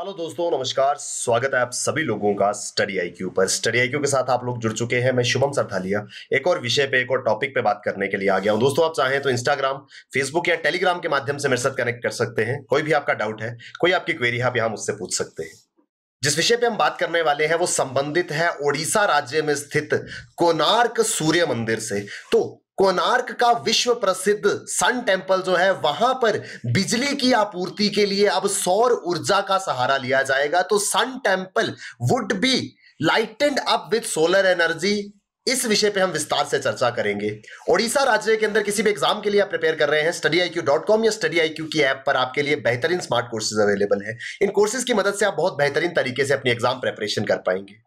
hello दोस्तों नमस्कार स्वागत है आप सभी लोगों का स्टडी आईक्यू पर स्टडी आईक्यू के साथ आप लोग जुड़ चुके हैं मैं शुभम सरथालिया एक और विषय पे एक और टॉपिक पे बात करने के लिए आ गया हूं दोस्तों आप चाहें तो इंस्टाग्राम फेसबुक या टेलीग्राम के माध्यम से मेरे साथ कनेक्ट कर सकते हैं कोई भी आपका डाउट है कोई आपकी क्वेरी है आप यहाँ मुझसे पूछ सकते हैं जिस विषय पे हम बात करने वाले हैं वो संबंधित है ओडिशा राज्य में स्थित कोनार्क सूर्य मंदिर से तो कोनार्क का विश्व प्रसिद्ध सन टेम्पल जो है वहां पर बिजली की आपूर्ति के लिए अब सौर ऊर्जा का सहारा लिया जाएगा तो sun temple would be lightened up with solar energy इस विषय पे हम विस्तार से चर्चा करेंगे ओडिशा राज्य के अंदर किसी भी एग्जाम के लिए आप प्रिपेयर कर रहे हैं study I Q dot com या स्टडी आई क्यू की ऐप पर आपके लिए बेहतरीन स्मार्ट कोर्सेज अवेलेबल है इन कोर्सेज की मदद से आप बहुत बेहतरीन तरीके से अपनी एग्जाम प्रिपरेशन कर पाएंगे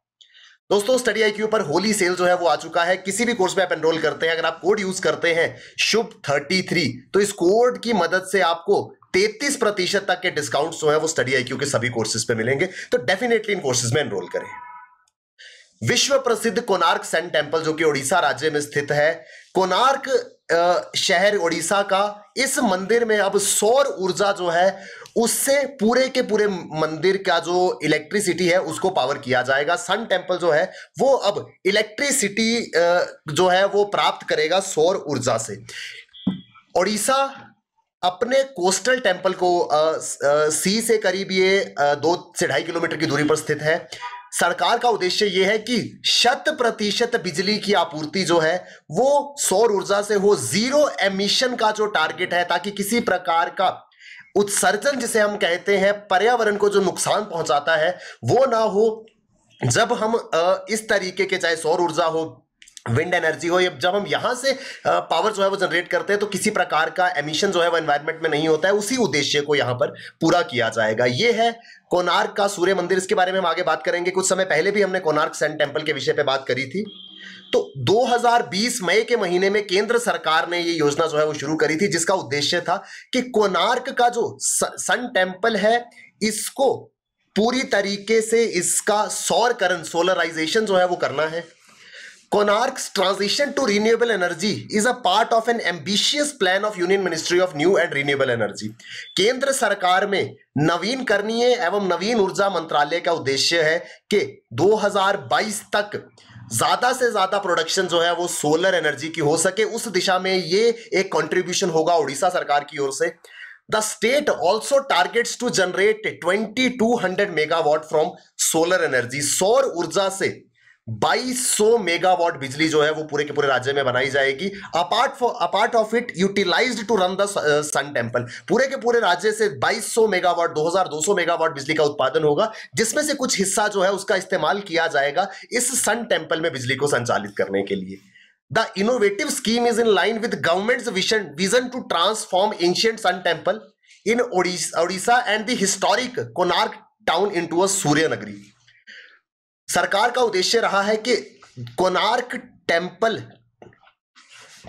दोस्तों स्टडी आई पर होली सेल जो है वो आ चुका है किसी भी कोर्स में आप एनरोल करते हैं अगर आप कोड यूज करते हैं शुभ थर्टी थ्री तो इस कोड की मदद से आपको तेतीस प्रतिशत तक के डिस्काउंट जो है वो स्टडी आई के सभी कोर्सेज पे मिलेंगे तो डेफिनेटली इन कोर्सेज में एनरोल करें विश्व प्रसिद्ध कोनार्क सन टेम्पल जो कि ओडिशा राज्य में स्थित है कोनार्क शहर ओडिशा का इस मंदिर में अब सौर ऊर्जा जो है उससे पूरे के पूरे मंदिर का जो इलेक्ट्रिसिटी है उसको पावर किया जाएगा सन टेम्पल जो है वो अब इलेक्ट्रिसिटी जो है वो प्राप्त करेगा सौर ऊर्जा से ओडिशा अपने कोस्टल टेम्पल को आ, सी से करीब ये दो से ढाई किलोमीटर की दूरी पर स्थित है सरकार का उद्देश्य यह है कि शत प्रतिशत बिजली की आपूर्ति जो है वो सौर ऊर्जा से हो जीरो एमिशन का जो टारगेट है ताकि किसी प्रकार का उत्सर्जन जिसे हम कहते हैं पर्यावरण को जो नुकसान पहुंचाता है वो ना हो जब हम इस तरीके के चाहे सौर ऊर्जा हो विंड एनर्जी हो या जब हम यहाँ से पावर जो है वो जनरेट करते हैं तो किसी प्रकार का एमिशन जो है वो एनवायरनमेंट में नहीं होता है उसी उद्देश्य को यहाँ पर पूरा किया जाएगा ये है कोनार्क का सूर्य मंदिर इसके बारे में हम आगे बात करेंगे कुछ समय पहले भी हमने कोनार्क सन टेम्पल के विषय पर बात करी थी तो 2020 मई के महीने में केंद्र सरकार ने ये योजना जो है वो शुरू करी थी जिसका उद्देश्य था कि कोनार्क का जो सन टेम्पल है इसको पूरी तरीके से इसका सौर करण सोलराइजेशन जो है वो करना है Konark transition to renewable energy is a part of an ambitious plan of union ministry of new and renewable energy केंद्र सरकार में नवीन करनीय एवं नवीन ऊर्जा मंत्रालय का उद्देश्य है कि 2022 तक ज़्यादा से ज़्यादा प्रोडक्शन जो है वो सोलर एनर्जी की हो सके उस दिशा में ये एक कंट्रीब्यूशन होगा उड़ीसा सरकार की ओर से the state also targets to generate 2200 megawatt from solar energy सौर ऊर्जा से 2200 मेगावाट बिजली जो है वो पूरे के पूरे राज्य में बनाई जाएगी apart for apart of it utilized to run the sun temple पूरे के पूरे राज्य से 2200 मेगावाट 2200 मेगावाट बिजली का उत्पादन होगा जिसमें से कुछ हिस्सा जो है उसका इस्तेमाल किया जाएगा इस सन टेम्पल में बिजली को संचालित करने के लिए the innovative scheme is in line with government vision vision to transform ancient sun temple in Odisha and the historic Konark town into a Surya Nagari सरकार का उद्देश्य रहा है कि कोनार्क टेम्पल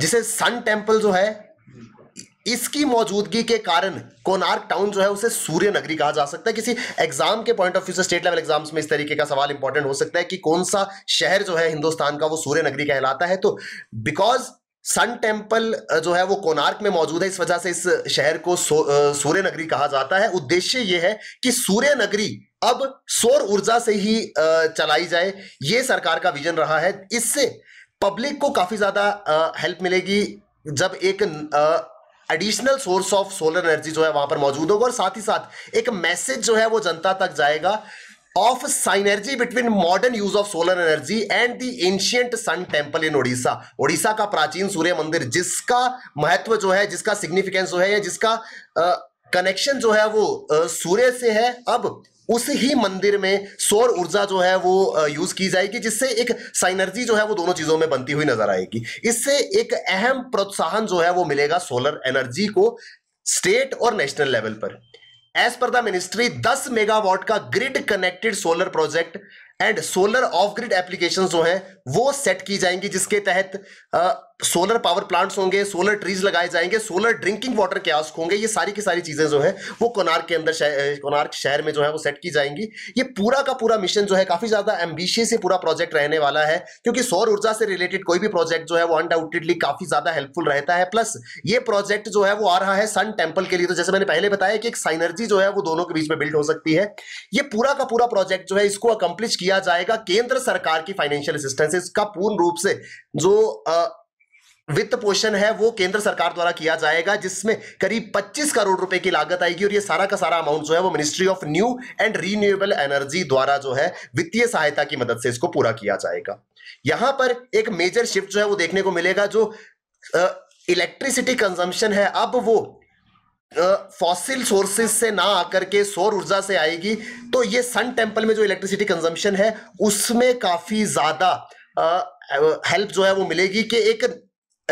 जिसे सन टेम्पल जो है इसकी मौजूदगी के कारण कोनार्क टाउन जो है उसे सूर्य नगरी कहा जा सकता है किसी एग्जाम के पॉइंट ऑफ व्यू से स्टेट लेवल एग्जाम्स में इस तरीके का सवाल इंपॉर्टेंट हो सकता है कि कौन सा शहर जो है हिंदुस्तान का वो सूर्य नगरी कहलाता है तो बिकॉज सन टेम्पल जो है वो कोनार्क में मौजूद है इस वजह से इस शहर को सूर्य नगरी कहा जाता है उद्देश्य ये है कि सूर्य नगरी अब सौर ऊर्जा से ही चलाई जाए ये सरकार का विजन रहा है इससे पब्लिक को काफी ज्यादा हेल्प मिलेगी जब एक additional source of solar energy जो है वहां पर मौजूद होगा और साथ ही साथ एक मैसेज जो है वो जनता तक जाएगा of synergy between modern use of solar energy and the ancient sun temple in Odisha Odisha का प्राचीन सूर्य मंदिर जिसका महत्व जो है जिसका सिग्निफिकेंस जो है या जिसका कनेक्शन जो है वो सूर्य से है अब उस ही मंदिर में सौर ऊर्जा जो है वो यूज की जाएगी जिससे एक साइनर्जी जो है वो दोनों चीजों में बनती हुई नजर आएगी इससे एक अहम प्रोत्साहन जो है वो मिलेगा सोलर एनर्जी को स्टेट और नेशनल लेवल पर as per the ministry 10 megawatt का grid connected solar project and solar off grid application जो है वो सेट की जाएंगी जिसके तहत सोलर पावर प्लांट्स होंगे सोलर ट्रीज लगाए जाएंगे solar drinking water kiosks होंगे ये सारी की सारी चीजें जो है वो कोनार्क के अंदर कोनार्क शहर में जो है वो सेट की जाएंगी ये पूरा का पूरा मिशन जो है काफी ज्यादा एम्बिशियस पूरा प्रोजेक्ट रहने वाला है क्योंकि सौर ऊर्जा से रिलेटेड कोई भी प्रोजेक्ट जो है वो अनडाउटेडली काफी ज्यादा हेल्पफुल रहता है प्लस ये प्रोजेक्ट जो है वो आ रहा है सन टेम्पल के लिए तो जैसे मैंने पहले बताया कि एक साइनर्जी जो है वो दोनों के बीच में बिल्ड हो सकती है ये पूरा का पूरा प्रोजेक्ट जो है इसको अकम्प्लिश किया जाएगा केंद्र सरकार की फाइनेंशियल असिस्टेंस इसका पूर्ण रूप से जो वित्त पोषण है वो केंद्र सरकार द्वारा किया जाएगा जिसमें करीब 25 करोड़ रुपए की लागत आएगी और ये सारा का सारा अमाउंट जो है वो ministry of new and renewable energy द्वारा जो है वित्तीय सहायता की मदद से इसको पूरा किया जाएगा यहां पर एक मेजर शिफ्ट जो है वो देखने को मिलेगा जो इलेक्ट्रिसिटी कंजम्पशन है अब वो फॉसिल सोर्सेस से ना आकर के सौर ऊर्जा से आएगी तो ये सन टेम्पल में जो इलेक्ट्रिसिटी कंजम्पशन है उसमें काफी ज्यादा हेल्प जो है वो मिलेगी कि एक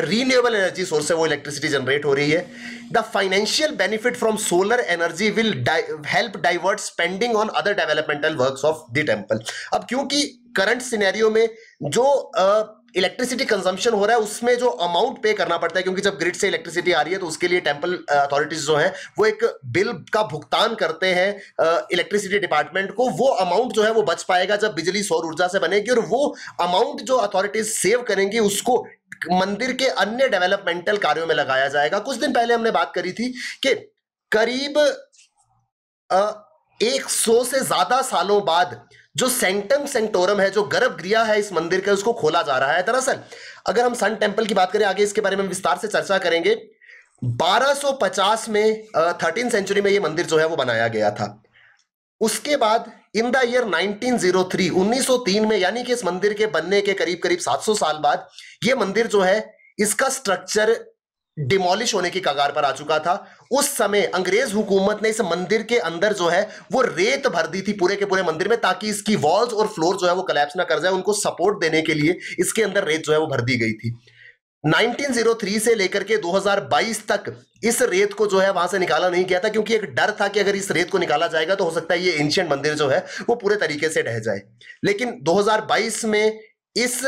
रीन्यूएबल एनर्जी सोर्स से वो इलेक्ट्रिसिटी जनरेट हो रही है the financial benefit from solar energy will help divert spending on other developmental works of the temple अब क्योंकि करंट सिनेरियो में जो uh, इलेक्ट्रिसिटी कंजम्पशन हो रहा है उसमें जो अमाउंट पे करना पड़ता है क्योंकि जब ग्रिड से इलेक्ट्रिसिटी आ रही है तो उसके लिए टेम्पल अथॉरिटीज uh, जो है वो एक बिल का भुगतान करते हैं इलेक्ट्रिसिटी uh, डिपार्टमेंट को वो अमाउंट जो है वो बच पाएगा जब बिजली सौर ऊर्जा से बनेगी और वो अमाउंट जो अथॉरिटीज सेव करेंगी उसको मंदिर के अन्य डेवलपमेंटल कार्यों में लगाया जाएगा कुछ दिन पहले हमने बात करी थी कि करीब uh, एक सौ से ज्यादा सालों बाद जो सेंटम सेंटोरम है जो गर्भगृह है इस मंदिर का उसको खोला जा रहा है दरअसल अगर हम सन टेम्पल की बात करें आगे इसके बारे में विस्तार से चर्चा करेंगे 1250 में थर्टीन सेंचुरी में ये मंदिर जो है वो बनाया गया था उसके बाद इन द ईयर 1903 1903 में यानी कि इस मंदिर के बनने के करीब करीब 700 साल बाद ये मंदिर जो है इसका स्ट्रक्चर डिमोलिश होने की कगार पर आ चुका था उस समय अंग्रेज हुकूमत ने इस मंदिर के अंदर जो है वो रेत भर दी थी पूरे के पूरे मंदिर में ताकि इसकी वॉल्स और फ्लोर जो है वो कलेप्स ना कर जाए उनको सपोर्ट देने के लिए इसके अंदर रेत जो है वो भर दी गई थी 1903 से लेकर के 2022 तक इस रेत को जो है वहां से निकाला नहीं गया था क्योंकि एक डर था कि अगर इस रेत को निकाला जाएगा तो हो सकता है ये एंशियंट मंदिर जो है वो पूरे तरीके से ढह जाए लेकिन 2022 में इस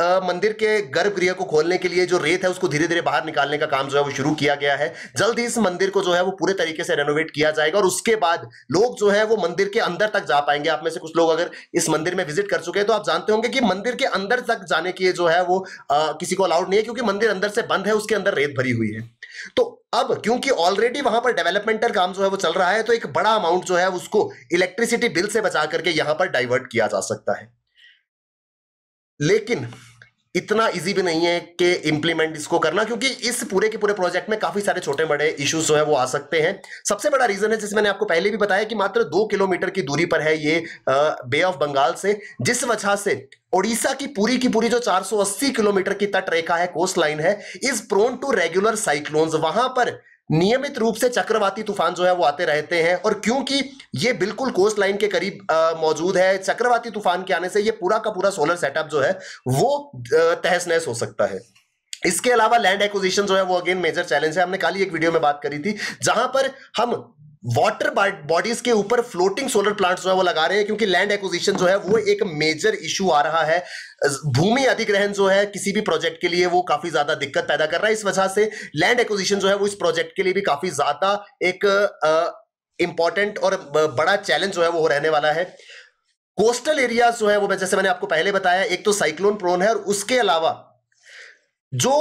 मंदिर के गर्भगृह को खोलने के लिए जो रेत है उसको धीरे धीरे बाहर निकालने का काम जो है वो शुरू किया गया है जल्द ही इस मंदिर को जो है वो पूरे तरीके से रेनोवेट किया जाएगा और उसके बाद लोग जो है वो मंदिर के अंदर तक जा पाएंगे आप में से कुछ लोग अगर इस मंदिर में विजिट कर चुके हैं तो आप जानते होंगे कि मंदिर के अंदर तक जाने के जो है वो आ, किसी को अलाउड नहीं है क्योंकि मंदिर अंदर से बंद है उसके अंदर रेत भरी हुई है तो अब क्योंकि ऑलरेडी वहां पर डेवलपमेंटल काम जो है वो चल रहा है तो एक बड़ा अमाउंट जो है उसको इलेक्ट्रिसिटी बिल से बचा करके यहां पर डाइवर्ट किया जा सकता है लेकिन इतना इजी भी नहीं है कि इंप्लीमेंट इसको करना क्योंकि इस पूरे के पूरे प्रोजेक्ट में काफी सारे छोटे बड़े इश्यूज जो है वो आ सकते हैं सबसे बड़ा रीजन है जिस मैंने आपको पहले भी बताया कि मात्र दो किलोमीटर की दूरी पर है ये बे ऑफ बंगाल से जिस वजह से ओडिशा की पूरी की पूरी जो 480 किलोमीटर की तट रेखा है कोस्ट लाइन है is prone to regular cyclones वहां पर नियमित रूप से चक्रवाती तूफान जो है वो आते रहते हैं और क्योंकि ये बिल्कुल कोस्ट लाइन के करीब मौजूद है चक्रवाती तूफान के आने से ये पूरा का पूरा सोलर सेटअप जो है वो तहस नहस हो सकता है इसके अलावा लैंड एक्विजिशन जो है वो अगेन मेजर चैलेंज है हमने ही एक वीडियो में बात करी थी जहां पर हम वाटर बॉडीज के ऊपर फ्लोटिंग सोलर प्लांट्स जो है वो लगा रहे हैं क्योंकि लैंड एक्विजिशन जो है वो एक मेजर इशू आ रहा है भूमि अधिग्रहण जो है किसी भी प्रोजेक्ट के लिए वो काफी ज्यादा दिक्कत पैदा कर रहा है इस वजह से लैंड एक्विजिशन जो है वो इस प्रोजेक्ट के लिए भी काफी ज्यादा एक इंपॉर्टेंट और बड़ा चैलेंज जो है वो रहने वाला है कोस्टल एरियाज जो है वो जैसे मैंने आपको पहले बताया एक तो साइक्लोन प्रोन है और उसके अलावा जो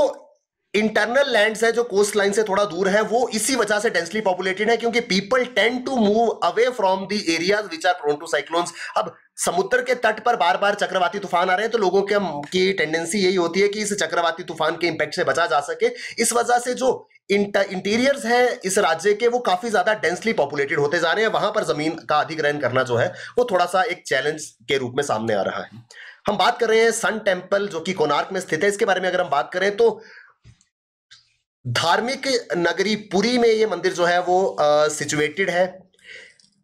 इंटरनल लैंड्स है जो कोस्ट लाइन से थोड़ा दूर है वो इसी वजह से डेंसली पॉपुलेटेड है क्योंकि people tend to move away from the areas which are prone to cyclones अब समुद्र के तट पर बार बार चक्रवाती तूफान आ रहे हैं तो लोगों के की टेंडेंसी यही होती है कि इस चक्रवाती तूफान के इंपैक्ट से बचा जा सके इस वजह से जो इंटीरियर्स हैं इस राज्य के वो काफी ज्यादा डेंसली पॉपुलेटेड होते जा रहे हैं वहां पर जमीन का अधिग्रहण करना जो है वो थोड़ा सा एक चैलेंज के रूप में सामने आ रहा है हम बात कर रहे हैं सन टेम्पल जो कि कोनार्क में स्थित है इसके बारे में अगर हम बात करें तो धार्मिक नगरी पुरी में ये मंदिर जो है वो सिचुएटेड है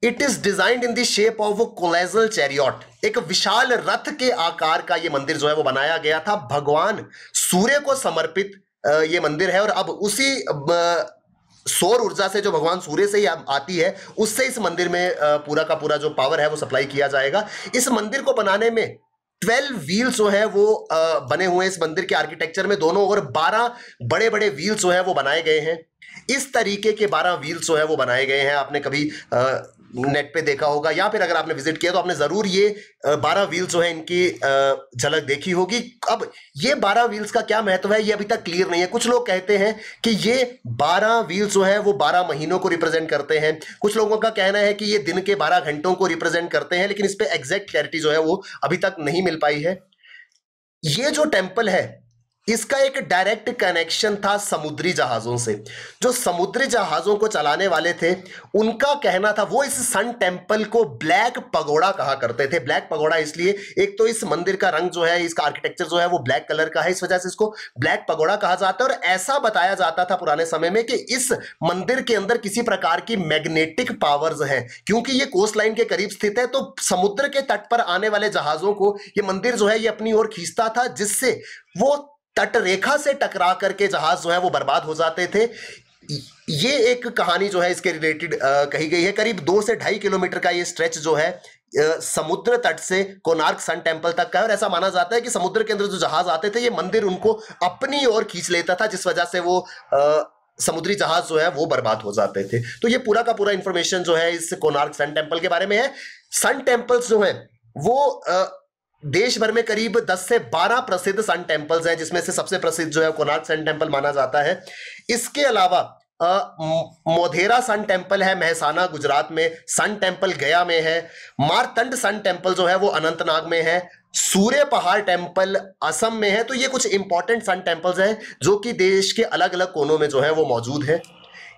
it is designed in the shape of colossal chariot एक विशाल रथ के आकार का ये मंदिर जो है वो बनाया गया था भगवान सूर्य को समर्पित ये मंदिर है और अब उसी सौर ऊर्जा से जो भगवान सूर्य से ही आती है उससे इस मंदिर में पूरा का पूरा जो पावर है वो सप्लाई किया जाएगा इस मंदिर को बनाने में ट्वेल्व व्हील्स जो है वो बने हुए हैं इस मंदिर के आर्किटेक्चर में दोनों और बारह बड़े बड़े व्हील्स जो है वो बनाए गए हैं इस तरीके के बारह व्हील्स जो है वो बनाए गए हैं आपने कभी नेट पे देखा होगा या फिर अगर आपने विजिट किया तो आपने जरूर ये बारह व्हील्स जो है इनकी झलक देखी होगी अब ये बारह व्हील्स का क्या महत्व है ये अभी तक क्लियर नहीं है कुछ लोग कहते हैं कि ये बारह व्हील्स जो है वो बारह महीनों को रिप्रेजेंट करते हैं कुछ लोगों का कहना है कि ये दिन के बारह घंटों को रिप्रेजेंट करते हैं लेकिन इस पर एग्जैक्ट क्लैरिटी जो है वो अभी तक नहीं मिल पाई है ये जो टेम्पल है इसका एक डायरेक्ट कनेक्शन था समुद्री जहाज़ों से जो समुद्री जहाज़ों को चलाने वाले थे उनका कहना था वो इस सन टेंपल को ब्लैक पगोड़ा कहा करते थे ब्लैक पगोड़ा इसलिए एक तो इस मंदिर का रंग जो है इसका आर्किटेक्चर जो है वो ब्लैक कलर का है इस वजह से इसको ब्लैक पगोड़ा कहा जाता है और ऐसा बताया जाता था पुराने समय में कि इस मंदिर के अंदर किसी प्रकार की मैग्नेटिक पावर्स है क्योंकि ये कोस्ट लाइन के करीब स्थित है तो समुद्र के तट पर आने वाले जहाज़ों को ये मंदिर जो है ये अपनी ओर खींचता था जिससे वो तटरेखा से टकरा करके जहाज जो है वो बर्बाद हो जाते थे ये एक कहानी जो है इसके रिलेटेड कही गई है करीब दो से ढाई किलोमीटर का ये स्ट्रेच जो है समुद्र तट से कोनार्क सन टेम्पल तक का है और ऐसा माना जाता है कि समुद्र के अंदर जो जहाज आते थे ये मंदिर उनको अपनी ओर खींच लेता था जिस वजह से वो आ, समुद्री जहाज जो है वो बर्बाद हो जाते थे तो ये पूरा का पूरा इंफॉर्मेशन जो है इस कोनार्क सन टेम्पल के बारे में है सन टेम्पल्स जो है वो आ, देश भर में करीब 10 से 12 प्रसिद्ध सन टेम्पल्स हैं जिसमें से सबसे प्रसिद्ध जो है कोनार्क सन टेम्पल माना जाता है इसके अलावा मोधेरा सन टेम्पल है महसाना गुजरात में सन टेम्पल गया में है मारतंड सन टेम्पल जो है वो अनंतनाग में है सूर्य पहाड़ टेम्पल असम में है तो ये कुछ इंपॉर्टेंट सन टेम्पल्स हैं जो कि देश के अलग अलग कोनों में जो है वो मौजूद है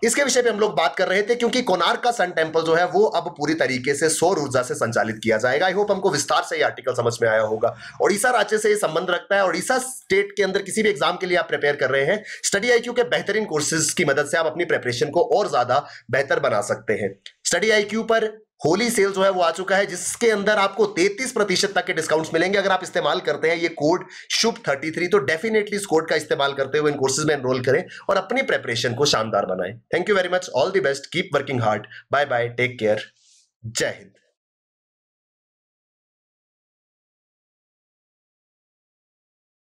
इसके विषय पे हम लोग बात कर रहे थे क्योंकि कोनार्क का सन टेम्पल जो है वो अब पूरी तरीके से सौर ऊर्जा से संचालित किया जाएगा आई होप हमको विस्तार से ये आर्टिकल समझ में आया होगा ओडिशा राज्य से ये संबंध रखता है ओडिशा स्टेट के अंदर किसी भी एग्जाम के लिए आप प्रिपेयर कर रहे हैं स्टडी आई के बेहतरीन कोर्सेज की मदद से आप अपनी प्रेपरेशन को और ज्यादा बेहतर बना सकते हैं स्टडी आई पर होली सेल जो है वो आ चुका है जिसके अंदर आपको 33 प्रतिशत तक के डिस्काउंट्स मिलेंगे अगर आप इस्तेमाल करते हैं ये कोड शुभ 33 तो डेफिनेटली इस कोड का इस्तेमाल करते हुए इन कोर्सेज में एनरोल करें और अपनी प्रेपरेशन को शानदार बनाएं thank you very much all the best keep working hard bye bye take care जय हिंद